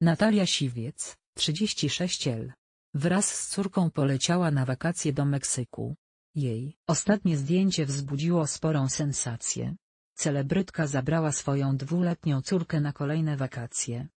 Natalia Siwiec, 36L. Wraz z córką poleciała na wakacje do Meksyku. Jej ostatnie zdjęcie wzbudziło sporą sensację. Celebrytka zabrała swoją dwuletnią córkę na kolejne wakacje.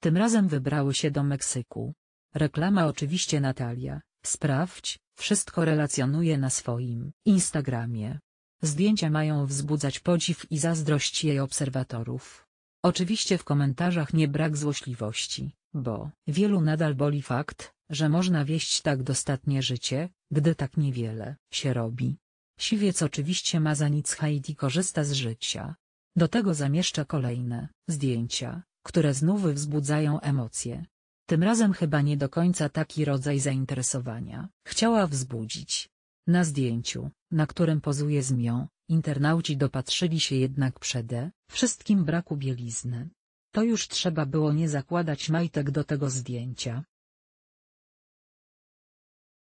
Tym razem wybrały się do Meksyku. Reklama oczywiście Natalia, sprawdź, wszystko relacjonuje na swoim Instagramie. Zdjęcia mają wzbudzać podziw i zazdrość jej obserwatorów. Oczywiście w komentarzach nie brak złośliwości, bo wielu nadal boli fakt, że można wieść tak dostatnie życie, gdy tak niewiele się robi. Siwiec oczywiście ma za nic hajt i korzysta z życia. Do tego zamieszcza kolejne zdjęcia, które znów wzbudzają emocje. Tym razem chyba nie do końca taki rodzaj zainteresowania chciała wzbudzić. Na zdjęciu, na którym pozuje z mią, internauci dopatrzyli się jednak przede wszystkim braku bielizny. To już trzeba było nie zakładać majtek do tego zdjęcia.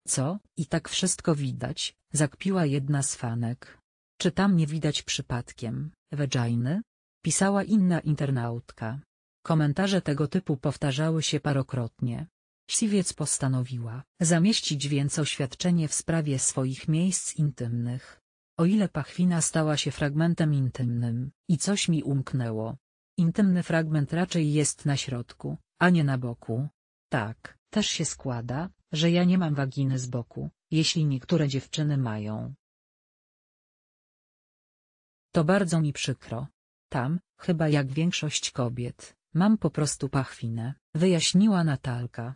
Co, i tak wszystko widać, zakpiła jedna z fanek. Czy tam nie widać przypadkiem, wegajny? Pisała inna internautka. Komentarze tego typu powtarzały się parokrotnie. Siwiec postanowiła zamieścić więc oświadczenie w sprawie swoich miejsc intymnych. O ile pachwina stała się fragmentem intymnym, i coś mi umknęło. Intymny fragment raczej jest na środku, a nie na boku. Tak, też się składa, że ja nie mam waginy z boku, jeśli niektóre dziewczyny mają. To bardzo mi przykro. Tam, chyba jak większość kobiet, mam po prostu pachwinę, wyjaśniła Natalka.